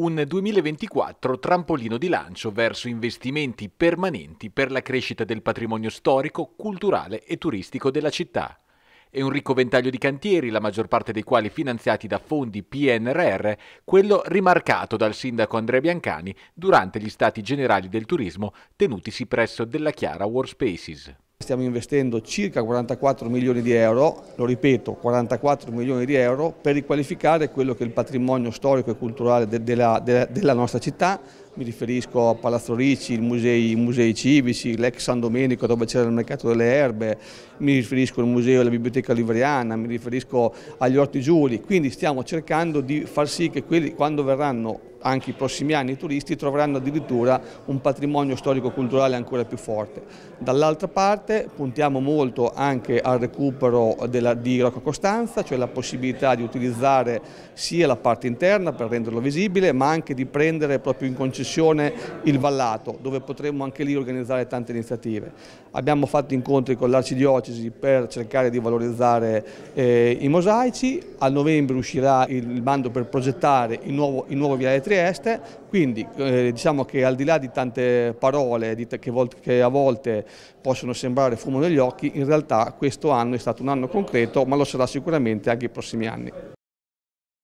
un 2024 trampolino di lancio verso investimenti permanenti per la crescita del patrimonio storico, culturale e turistico della città e un ricco ventaglio di cantieri, la maggior parte dei quali finanziati da fondi PNRR, quello rimarcato dal sindaco Andrea Biancani durante gli stati generali del turismo tenutisi presso Della Chiara Spaces. Stiamo investendo circa 44 milioni di euro, lo ripeto, 44 milioni di euro per riqualificare quello che è il patrimonio storico e culturale della, della, della nostra città, mi riferisco a Palazzo Ricci, i musei, musei civici, l'ex San Domenico dove c'era il mercato delle erbe, mi riferisco al museo e alla biblioteca livriana, mi riferisco agli orti giuli, quindi stiamo cercando di far sì che quelli quando verranno anche i prossimi anni i turisti troveranno addirittura un patrimonio storico-culturale ancora più forte. Dall'altra parte puntiamo molto anche al recupero della, di Rocca Costanza, cioè la possibilità di utilizzare sia la parte interna per renderlo visibile, ma anche di prendere proprio in concessione sessione il Vallato, dove potremmo anche lì organizzare tante iniziative. Abbiamo fatto incontri con l'Arcidiocesi per cercare di valorizzare eh, i mosaici, a novembre uscirà il bando per progettare il nuovo, il nuovo Viale Trieste, quindi eh, diciamo che al di là di tante parole di che, che a volte possono sembrare fumo negli occhi, in realtà questo anno è stato un anno concreto, ma lo sarà sicuramente anche i prossimi anni.